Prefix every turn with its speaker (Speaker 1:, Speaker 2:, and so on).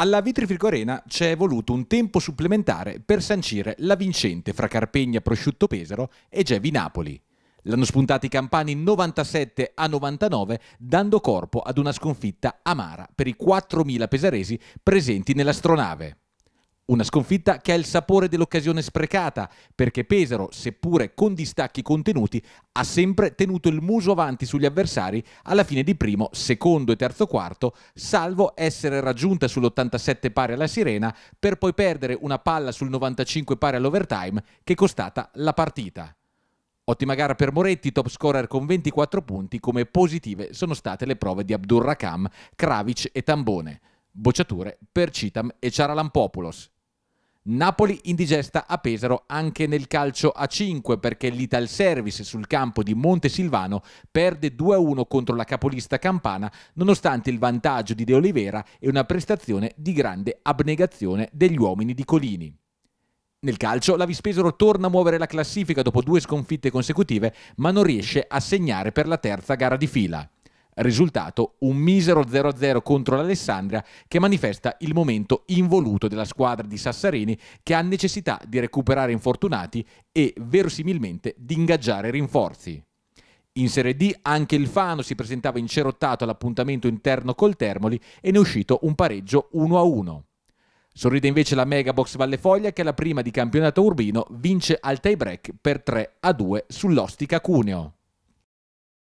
Speaker 1: Alla Vitrifigorena c'è voluto un tempo supplementare per sancire la vincente fra Carpegna Prosciutto Pesaro e Gevi Napoli. L'hanno spuntati i campani 97 a 99, dando corpo ad una sconfitta amara per i 4.000 pesaresi presenti nell'astronave. Una sconfitta che ha il sapore dell'occasione sprecata, perché Pesaro, seppure con distacchi contenuti, ha sempre tenuto il muso avanti sugli avversari alla fine di primo, secondo e terzo quarto, salvo essere raggiunta sull'87 pari alla Sirena per poi perdere una palla sul 95 pari all'overtime che è costata la partita. Ottima gara per Moretti, top scorer con 24 punti, come positive sono state le prove di Abdurrakam, Kravic e Tambone. Bocciature per Citam e Charalampopoulos. Napoli indigesta a Pesaro anche nel calcio a 5 perché l'Ital Service sul campo di Montesilvano perde 2-1 contro la capolista campana nonostante il vantaggio di De Oliveira e una prestazione di grande abnegazione degli uomini di Colini. Nel calcio la Vispesaro torna a muovere la classifica dopo due sconfitte consecutive ma non riesce a segnare per la terza gara di fila. Risultato un misero 0-0 contro l'Alessandria che manifesta il momento involuto della squadra di Sassarini che ha necessità di recuperare infortunati e verosimilmente di ingaggiare rinforzi. In Serie D anche il Fano si presentava incerottato all'appuntamento interno col Termoli e ne è uscito un pareggio 1-1. Sorride invece la Megabox Vallefoglia che alla prima di campionato urbino vince al tie break per 3-2 sull'Ostica Cuneo.